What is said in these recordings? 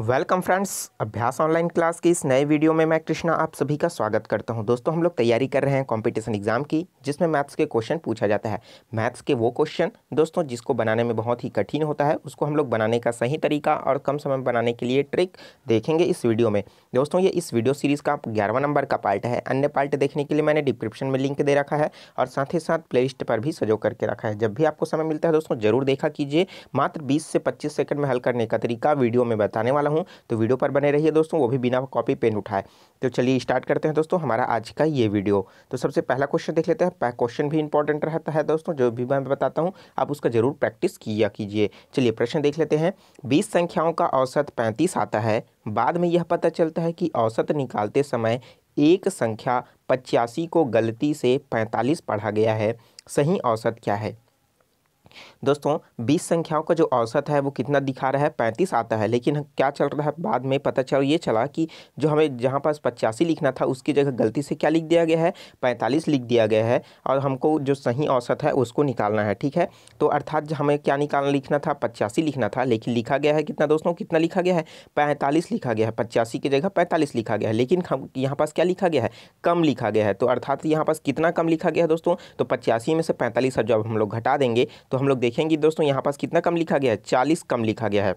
welcome friends Abhyas online class की इस नए वीडियो में मैं कृष्णा आप सभी का स्वागत करता हूं दोस्तों हम लोग तैयारी कर रहे हैं कंपटीशन एग्जाम की जिसमें मैथ्स के क्वेश्चन पूछा जाता है मैथ्स के वो क्वेश्चन दोस्तों जिसको बनाने में बहुत ही कठिन होता है उसको हम लोग बनाने का सही तरीका और कम समय में बनाने के लिए ट्रिक देखेंगे इस वीडियो में दोस्तों ये इस वीडियो सीरीज़ का ग्यारहवा नंबर का पार्ट है अन्य पार्ट देखने के लिए मैंने डिस्क्रिप्शन में लिंक दे रखा है और साथ ही साथ प्ले पर भी सजो करके रखा है जब भी आपको समय मिलता है दोस्तों जरूर देखा कीजिए मात्र बीस से पच्चीस सेकंड में हल करने का तरीका वीडियो में बताने वाला हूँ तो वीडियो पर बने रहिए दोस्तों वो भी बिना कॉपी पेन उठाए तो चलिए स्टार्ट करते हैं दोस्तों हमारा आज का ये वीडियो तो सबसे पहला क्वेश्चन देख लेते हैं क्वेश्चन भी इंपॉर्टेंट रहता है दोस्तों जो भी मैं बताता हूँ आप उसका जरूर प्रैक्टिस किया कीजिए चलिए प्रश्न देख लेते हैं बीस संख्याओं का औसत पैंतीस आता है बाद में यह पता चलता है कि औसत निकालते समय एक संख्या पचासी को गलती से पैंतालीस पढ़ा गया है सही औसत क्या है दोस्तों 20 संख्याओं का जो औसत है वो कितना दिखा रहा है पैंतीस आता है लेकिन क्या चल रहा है बाद में पता चल ये चला कि जो हमें जहाँ पास पचासी लिखना था उसकी जगह गलती से क्या लिख दिया गया है पैंतालीस लिख दिया गया है और हमको जो सही औसत है उसको निकालना है ठीक है तो अर्थात हमें क्या निकालना लिखना था पचासी लिखना था लेकिन लिखा गया है कितना दोस्तों कितना लिखा गया है पैंतालीस लिखा गया है पचासी की जगह पैंतालीस लिखा गया है लेकिन यहाँ पास क्या लिखा गया है कम लिखा गया है तो अर्थात यहाँ पास कितना कम लिखा गया है दोस्तों तो पचासी में से पैंतालीस जब हम लोग घटा देंगे तो हम लोग देखेंगे दोस्तों यहाँ पास कितना कम लिखा गया है चालीस कम लिखा गया है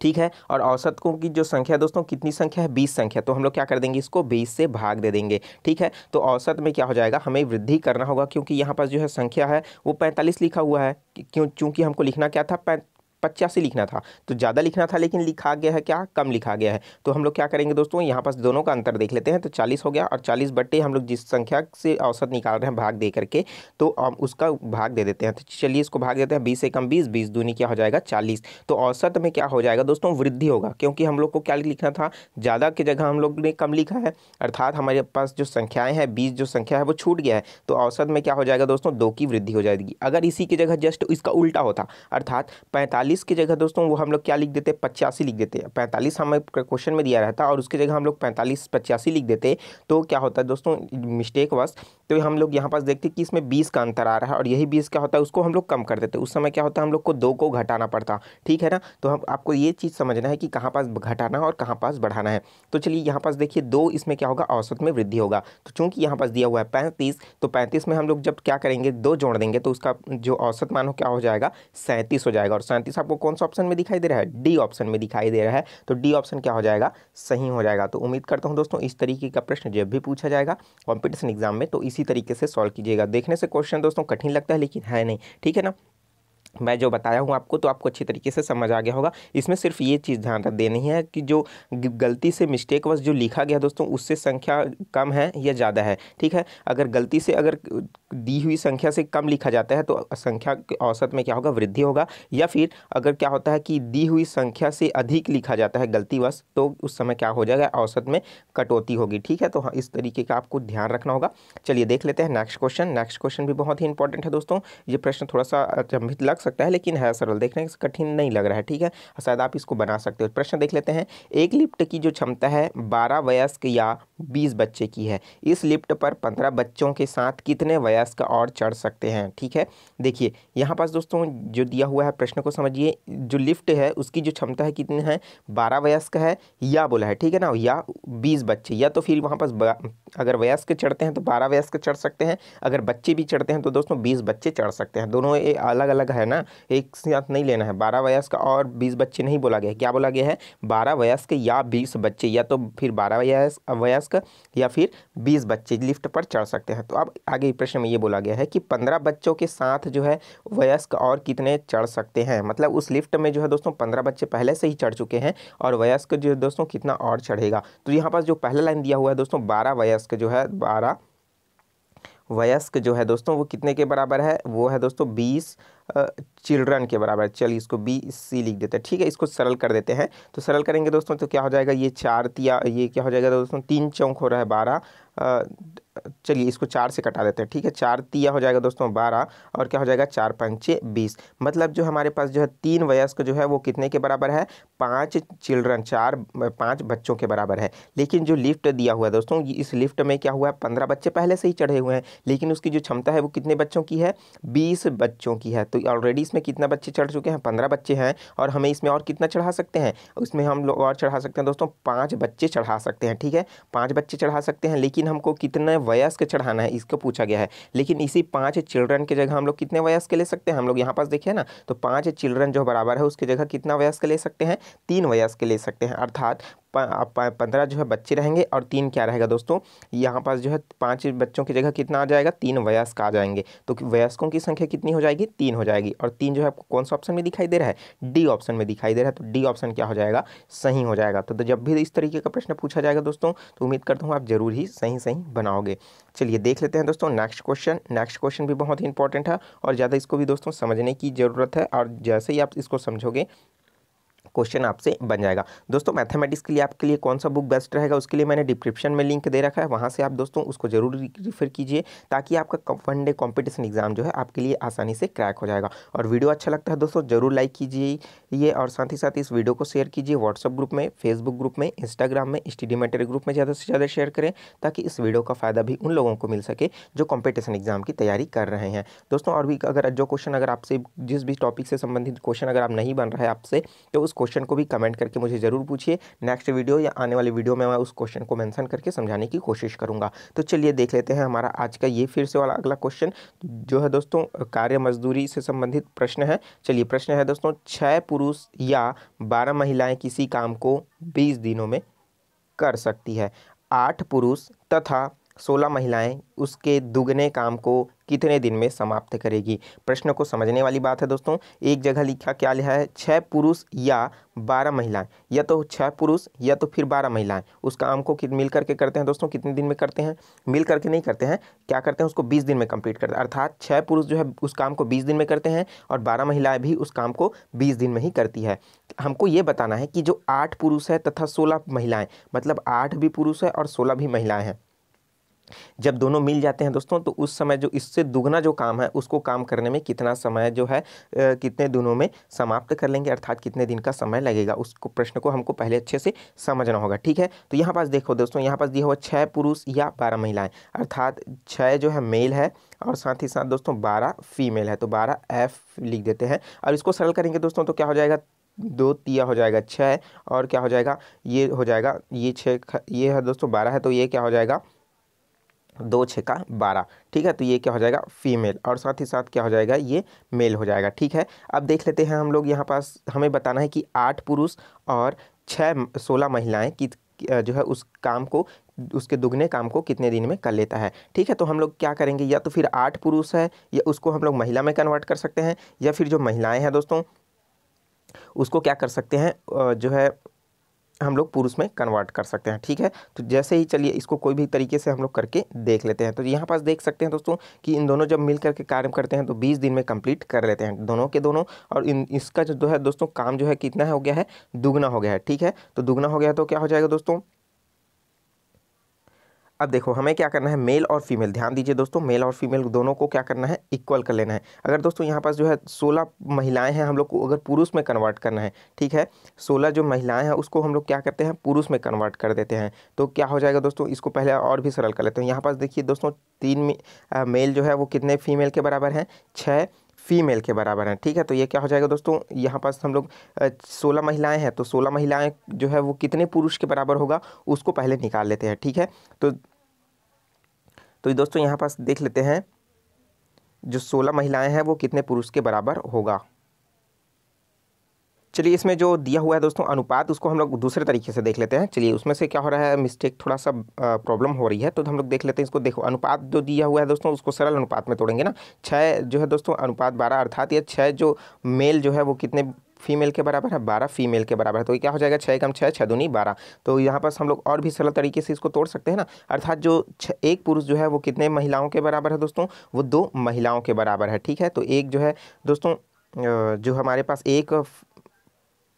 ठीक है और औसतों की जो संख्या दोस्तों कितनी संख्या है बीस संख्या तो हम लोग क्या कर देंगे इसको बीस से भाग दे देंगे ठीक है तो औसत में क्या हो जाएगा हमें वृद्धि करना होगा क्योंकि यहाँ पास जो है संख्या है वो पैंतालीस लिखा हुआ है क्यों चूँकि हमको लिखना क्या था पचासी लिखना था तो ज़्यादा लिखना था लेकिन लिखा गया है क्या कम लिखा गया है तो हम लोग क्या करेंगे दोस्तों यहाँ पास दोनों का अंतर देख लेते हैं तो चालीस हो गया और चालीस बट्टे हम लोग जिस संख्या से औसत निकाल रहे हैं भाग दे करके तो हम उसका भाग दे देते हैं तो चलिए इसको भाग देते हैं बीस से कम बीस बीस दूनी क्या हो जाएगा चालीस तो औसत में क्या हो जाएगा दोस्तों वृद्धि होगा क्योंकि हम लोग को क्या लिखना था ज़्यादा की जगह हम लोग ने कम लिखा है अर्थात हमारे पास जो संख्याएँ हैं बीस जो संख्या है वो छूट गया है तो औसत में क्या हो जाएगा दोस्तों दो की वृद्धि हो जाएगी अगर इसी की जगह जस्ट इसका उल्टा होता अर्थात पैंतालीस पैंतालीस की जगह दोस्तों वो हम लोग क्या लिख देते पचासी लिख देते पैंतालीस हमें क्वेश्चन में दिया रहता और उसकी जगह हम लोग पैंतालीस पचासी लिख देते तो क्या होता है दोस्तों मिस्टेक वश तो हम लोग यहाँ पास देखते कि इसमें बीस का अंतर आ रहा है और यही बीस क्या होता है उसको हम लोग कम कर देते उस समय क्या होता है हम लोग को दो को घटाना पड़ता ठीक है ना तो हम आपको ये चीज़ समझना है कि कहाँ पास घटाना और कहाँ पास बढ़ाना है तो चलिए यहाँ पास देखिए दो इसमें क्या होगा औसत में वृद्धि होगा तो चूँकि यहाँ पास दिया हुआ है पैंतीस तो पैंतीस में हम लोग जब क्या करेंगे दो जोड़ देंगे तो उसका जो औसत मान हो क्या हो जाएगा सैंतीस हो जाएगा और सैंतीस आपको कौन सा ऑप्शन में दिखाई दे रहा है डी ऑप्शन में दिखाई दे रहा है तो डी ऑप्शन क्या हो जाएगा सही हो जाएगा तो उम्मीद करता हूँ दोस्तों इस तरीके का प्रश्न जब भी पूछा जाएगा कॉम्पिटिशन एग्जाम में तो इसी तरीके से सॉल्व कीजिएगा देखने से क्वेश्चन दोस्तों कठिन लगता है लेकिन है नहीं ठीक है ना मैं जो बताया हूँ आपको तो आपको अच्छी तरीके से समझ आ गया होगा इसमें सिर्फ ये चीज़ ध्यान रख देनी है कि जो गलती से मिस्टेक वश जो लिखा गया दोस्तों उससे संख्या कम है या ज़्यादा है ठीक है अगर गलती से अगर दी हुई संख्या से कम लिखा जाता है तो संख्या के औसत में क्या होगा वृद्धि होगा या फिर अगर क्या होता है कि दी हुई संख्या से अधिक लिखा जाता है गलतीवश तो उस समय क्या हो जाएगा औसत में कटौती होगी ठीक है तो हाँ इस तरीके का आपको ध्यान रखना होगा चलिए देख लेते हैं नेक्स्ट क्वेश्चन नेक्स्ट क्वेश्चन भी बहुत ही इंपॉर्टेंट है दोस्तों ये प्रश्न थोड़ा सा अचंभित लग सकता है लेकिन है हाँ, सरल देखने से कठिन नहीं लग रहा है ठीक है शायद आप इसको बना सकते हो प्रश्न देख लेते हैं एक लिफ्ट की जो क्षमता है बारह वयस्क या बीस बच्चे की है इस लिफ्ट पर पंद्रह बच्चों के साथ कितने वयस्क और चढ़ सकते हैं ठीक है देखिए यहाँ पास दोस्तों जो दिया हुआ है प्रश्न को समझिए जो लिफ्ट है उसकी जो क्षमता है कितने हैं बारह वयस्क है या बोला है ठीक है ना या बीस बच्चे या तो फिर वहाँ पास अगर वयस्क चढ़ते हैं तो बारह वयस्क चढ़ सकते हैं अगर बच्चे भी चढ़ते हैं तो दोस्तों बीस बच्चे चढ़ सकते हैं दोनों ये अलग अलग है ना ना एक साथ नहीं लेना है बारह वयस्क और बीस बच्चे नहीं बोला गया है क्या बोला गया है बारह वयस्क या बीस बच्चे या तो फिर बारह वयस्क वयस्क या फिर बीस बच्चे लिफ्ट पर चढ़ सकते हैं तो अब आगे प्रश्न में ये बोला गया है कि पंद्रह बच्चों के साथ जो है वयस्क और कितने चढ़ सकते हैं मतलब उस लिफ्ट में जो है दोस्तों पंद्रह बच्चे पहले से ही चढ़ चुके हैं और वयस्क जो है दोस्तों कितना और चढ़ेगा तो यहाँ पास जो पहला लाइन दिया हुआ है दोस्तों बारह वयस्क जो है बारह वयस्क जो है दोस्तों वो कितने के बराबर है वो है दोस्तों बीस चिल्ड्रन के बराबर चलिए इसको बी सी लिख देते हैं ठीक है इसको सरल कर देते हैं तो सरल करेंगे दोस्तों तो क्या हो जाएगा ये चार तिया ये क्या हो जाएगा दोस्तों तीन चौंक हो रहा है बारह चलिए इसको चार से कटा देते हैं ठीक है चार तिया हो जाएगा दोस्तों बारह और क्या हो जाएगा चार पंचे बीस मतलब जो हमारे पास जो है तीन वयस्क जो है वो कितने के बराबर है पाँच चिल्ड्रन चार पाँच बच्चों के बराबर है लेकिन जो लिफ्ट दिया हुआ है दोस्तों इस लिफ्ट में क्या हुआ है पंद्रह बच्चे पहले से ही चढ़े हुए हैं लेकिन उसकी जो क्षमता है वो कितने बच्चों की है बीस बच्चों की है तो ऑलरेडी इसमें कितना बच्चे चढ़ चुके हैं पंद्रह बच्चे हैं और हमें इसमें और कितना चढ़ा सकते हैं उसमें हम लोग और चढ़ा सकते हैं दोस्तों पाँच बच्चे चढ़ा सकते हैं ठीक है पाँच बच्चे चढ़ा सकते हैं लेकिन हमको कितने वयस्क चढ़ाना है इसको पूछा गया है लेकिन इसी पांच चिल्ड्रन की जगह हम लोग कितने वयस्क ले सकते हैं हम लोग यहाँ पास देखिए ना तो पांच चिल्ड्रन जो बराबर है उसकी जगह कितना वयस्क ले सकते हैं तीन वयस्क ले सकते हैं अर्थात पंद्रह जो है बच्चे रहेंगे और तीन क्या रहेगा दोस्तों यहाँ पास जो है पाँच बच्चों की जगह कितना आ जाएगा तीन वयस्क आ जाएंगे तो वयस्कों की संख्या कितनी हो जाएगी तीन हो जाएगी और तीन जो है आपको कौन सा ऑप्शन में दिखाई दे रहा है डी ऑप्शन में दिखाई दे रहा है तो डी ऑप्शन क्या हो जाएगा सही हो जाएगा तो, तो जब भी इस तरीके का प्रश्न पूछा जाएगा दोस्तों तो उम्मीद करता हूँ आप जरूर ही सही सही बनाओगे चलिए देख लेते हैं दोस्तों नेक्स्ट क्वेश्चन नेक्स्ट क्वेश्चन भी बहुत ही इंपॉर्टेंट है और ज़्यादा इसको भी दोस्तों समझने की ज़रूरत है और जैसे ही आप इसको समझोगे क्वेश्चन आपसे बन जाएगा दोस्तों मैथमेटिक्स के लिए आपके लिए कौन सा बुक बेस्ट रहेगा उसके लिए मैंने डिस्क्रिप्शन में लिंक दे रखा है वहाँ से आप दोस्तों उसको जरूर रिफर कीजिए ताकि आपका वन डे कॉम्पिटिशन एग्जाम जो है आपके लिए आसानी से क्रैक हो जाएगा और वीडियो अच्छा लगता है दोस्तों जरूर लाइक कीजिए ये और साथ ही साथ इस वीडियो को शेयर कीजिए व्हाट्सअप ग्रुप में फेसबुक ग्रुप में इंस्टाग्राम में स्टडी मेटेर ग्रुप में ज़्यादा से ज़्यादा शेयर करें ताकि इस वीडियो का फ़ायदा भी उन लोगों को मिल सके जो कॉम्पिटिशन एग्जाम की तैयारी कर रहे हैं दोस्तों और भी अगर जो क्वेश्चन अगर आपसे जिस भी टॉपिक से संबंधित क्वेश्चन अगर आप नहीं बन रहा है आपसे तो उस क्वेश्चन को भी कमेंट करके मुझे ज़रूर पूछिए नेक्स्ट वीडियो या आने वाली वीडियो में मैं उस क्वेश्चन को मैंसन करके समझाने की कोशिश करूँगा तो चलिए देख लेते हैं हमारा आज का ये फिर से वाला अगला क्वेश्चन जो है दोस्तों कार्य मजदूरी से संबंधित प्रश्न है चलिए प्रश्न है दोस्तों छः पुरुष या बारह महिलाएँ किसी काम को बीस दिनों में कर सकती है आठ पुरुष तथा सोलह महिलाएं उसके दुगने काम को कितने दिन में समाप्त करेगी प्रश्न को समझने वाली बात है दोस्तों एक जगह लिखा क्या लिखा है छः पुरुष या बारह महिलाएं या तो छः पुरुष या तो फिर बारह महिलाएं उस काम को मिल करके करते हैं दोस्तों कितने दिन में करते हैं मिल करके नहीं करते हैं क्या करते हैं उसको बीस दिन में कंप्लीट करते हैं अर्थात छः पुरुष जो है उस काम को बीस दिन में करते हैं और बारह महिलाएँ भी उस काम को बीस दिन में ही करती है हमको ये बताना है कि जो आठ पुरुष है तथा सोलह महिलाएँ मतलब आठ भी पुरुष है और सोलह भी महिलाएँ हैं जब दोनों मिल जाते हैं दोस्तों तो उस समय जो इससे दुगना जो काम है उसको काम करने में कितना समय जो है कितने दिनों में समाप्त कर लेंगे अर्थात कितने दिन का समय लगेगा उसको प्रश्न को हमको पहले अच्छे से समझना होगा ठीक है तो यहाँ पास देखो दोस्तों यहाँ पास दिया हुआ छः पुरुष या बारह महिलाएँ अर्थात छः जो है मेल है और साथ ही साथ दोस्तों बारह फीमेल है तो बारह एफ लिख देते हैं और इसको सरल करेंगे दोस्तों तो क्या हो जाएगा दो तिया हो जाएगा छः और क्या हो जाएगा ये हो जाएगा ये छः ये है दोस्तों बारह है तो ये क्या हो जाएगा दो छः का बारह ठीक है तो ये क्या हो जाएगा फीमेल और साथ ही साथ क्या हो जाएगा ये मेल हो जाएगा ठीक है अब देख लेते हैं हम लोग यहाँ पास हमें बताना है कि आठ पुरुष और छः सोलह महिलाएँ कि जो है उस काम को उसके दुगने काम को कितने दिन में कर लेता है ठीक है तो हम लोग क्या करेंगे या तो फिर आठ पुरुष है या उसको हम लोग महिला में कन्वर्ट कर सकते हैं या फिर जो महिलाएं हैं दोस्तों उसको क्या कर सकते हैं जो है हम लोग पुरुष में कन्वर्ट कर सकते हैं ठीक है तो जैसे ही चलिए इसको कोई भी तरीके से हम लोग करके देख लेते हैं तो यहाँ पास देख सकते हैं दोस्तों कि इन दोनों जब मिल करके कार्य करते हैं तो 20 दिन में कंप्लीट कर लेते हैं दोनों के दोनों और इन इसका जो है दोस्तों काम जो है कितना हो गया है दुगना हो गया है ठीक है तो दुगना हो गया तो क्या हो जाएगा दोस्तों अब देखो हमें क्या करना है मेल और फीमेल ध्यान दीजिए दोस्तों मेल और फीमेल दोनों को क्या करना है इक्वल कर लेना है अगर दोस्तों यहाँ पास जो है सोलह महिलाएं हैं हम लोग को अगर पुरुष में कन्वर्ट करना है ठीक है सोलह जो महिलाएं हैं उसको हम लोग क्या करते हैं पुरुष में कन्वर्ट कर देते हैं तो क्या हो जाएगा दोस्तों इसको पहले और भी सरल कर लेते हैं यहाँ पास देखिए दोस्तों तीन मेल जो है वो कितने फीमेल के बराबर हैं छः फीमेल के बराबर हैं ठीक है तो ये क्या हो जाएगा दोस्तों यहाँ पास हम लोग सोलह महिलाएं हैं तो सोलह महिलाएं जो है वो कितने पुरुष के बराबर होगा उसको पहले निकाल लेते हैं ठीक है तो तो दोस्तों यहाँ पास देख लेते हैं जो सोलह महिलाएं हैं वो कितने पुरुष के बराबर होगा चलिए इसमें जो दिया हुआ है दोस्तों अनुपात उसको हम लोग दूसरे तरीके से देख लेते हैं चलिए उसमें से क्या हो रहा है मिस्टेक थोड़ा सा प्रॉब्लम हो रही है तो हम लोग देख लेते हैं इसको देखो अनुपात जो दिया हुआ है दोस्तों उसको सरल अनुपात में तोड़ेंगे ना छः जो है दोस्तों अनुपात बारह अर्थात या छः जो मेल जो है वो कितने फीमेल के बराबर है बारह फीमेल के बराबर है तो क्या हो जाएगा छः कम छः छः दूनी बारह तो यहाँ पर हम लोग और भी सरल तरीके से इसको तोड़ सकते हैं ना अर्थात जो एक पुरुष जो है वो कितने महिलाओं के बराबर है दोस्तों वो दो महिलाओं के बराबर है ठीक है तो एक जो है दोस्तों जो हमारे पास एक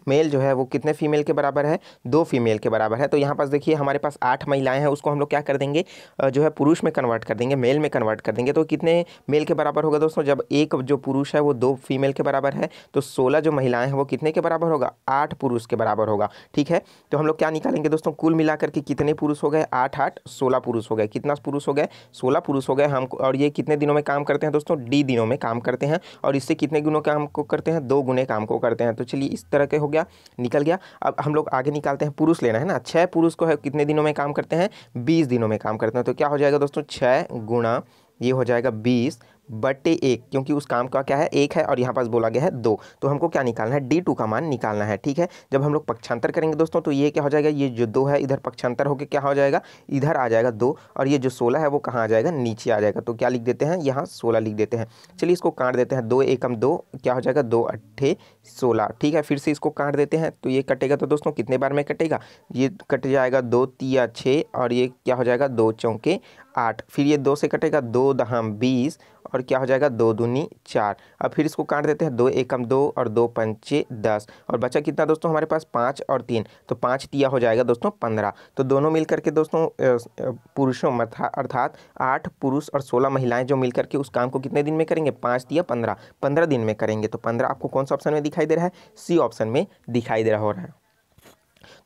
मेल जो है वो कितने फीमेल के बराबर है दो फीमेल के बराबर है तो यहाँ पास देखिए हमारे पास आठ महिलाएं हैं उसको हम लोग क्या कर देंगे जो है पुरुष में कन्वर्ट कर देंगे मेल में कन्वर्ट कर देंगे तो कितने मेल के बराबर होगा दोस्तों जब एक जो पुरुष है वो दो फीमेल के बराबर है तो सोलह जो महिलाएं हैं वो कितने के बराबर होगा आठ पुरुष के बराबर होगा ठीक है तो हम लोग क्या निकालेंगे दोस्तों कुल मिलाकर के कितने पुरुष हो गए आठ आठ सोलह पुरुष हो गए कितना पुरुष हो गए सोलह पुरुष हो गए हम और ये कितने दिनों में काम करते हैं दोस्तों डी दिनों में काम करते हैं और इससे कितने गुनों काम को करते हैं दो गुने काम को करते हैं तो चलिए इस तरह के हो गया गया निकल गया अब हम लोग आगे निकालते हैं पुरुष लेना है ना छः पुरुष को है कितने दिनों में काम करते हैं बीस दिनों में काम करते हैं तो क्या हो जाएगा दोस्तों छः गुणा ये हो जाएगा बीस बटे एक क्योंकि उस काम का क्या है एक है और यहाँ पास बोला गया है दो तो हमको क्या निकालना है डी टू का मान निकालना है ठीक है जब हम लोग पक्षांतर करेंगे दोस्तों तो ये क्या हो जाएगा ये जो दो है इधर पक्षांतर होकर क्या हो जाएगा इधर आ जाएगा दो और ये जो सोलह है वो कहाँ आ जाएगा नीचे आ जाएगा तो क्या लिख देते हैं यहाँ सोलह लिख देते हैं चलिए इसको काट देते हैं दो एकम दो क्या हो जाएगा दो अट्ठे सोलह ठीक है फिर से इसको काट देते हैं तो ये कटेगा तो दोस्तों कितने बार में कटेगा ये कट जाएगा दो तिया छः और ये क्या हो जाएगा दो चौके आठ फिर ये दो से कटेगा दो दहम बीस और क्या हो जाएगा दो दूनी चार अब फिर इसको काट देते हैं दो एकम दो और दो पंचे दस और बचा कितना दोस्तों हमारे पास पाँच और तीन तो पाँच तिया हो जाएगा दोस्तों पंद्रह तो दोनों मिल करके दोस्तों पुरुषों अर्थात आठ पुरुष और सोलह महिलाएं जो मिलकर के उस काम को कितने दिन में करेंगे पाँच तिया पंद्रह पंद्रह दिन में करेंगे तो पंद्रह आपको कौन सा ऑप्शन में दिखा दिखाई दे रहा है सी ऑप्शन में दिखाई दे रहा हो रहा है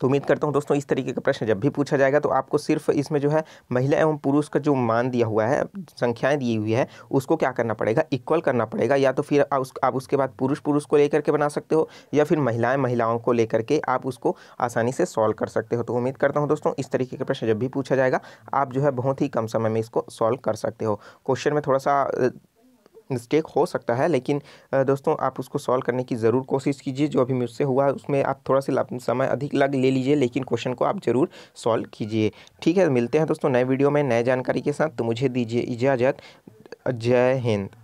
तो उम्मीद करता हूँ दोस्तों इस तरीके का प्रश्न जब भी पूछा जाएगा तो आपको सिर्फ इसमें जो है महिला एवं पुरुष का जो मान दिया हुआ है संख्याएं दी हुई है उसको क्या करना पड़ेगा इक्वल करना पड़ेगा या तो फिर उस, आप उसके बाद पुरुष पुरुष को लेकर के बना सकते हो या फिर महिलाएं महिलाओं को लेकर के आप उसको आसानी से सॉल्व कर सकते हो तो उम्मीद करता हूँ दोस्तों इस तरीके का प्रश्न जब भी पूछा जाएगा आप जो है बहुत ही कम समय में इसको सॉल्व कर सकते हो क्वेश्चन में थोड़ा सा मिस्टेक हो सकता है लेकिन दोस्तों आप उसको सॉल्व करने की ज़रूर कोशिश कीजिए जो अभी मुझसे हुआ है उसमें आप थोड़ा सा समय अधिक लग ले लीजिए लेकिन क्वेश्चन को आप ज़रूर सॉल्व कीजिए ठीक है मिलते हैं दोस्तों नए वीडियो में नए जानकारी के साथ तो मुझे दीजिए इजाज़त जय हिंद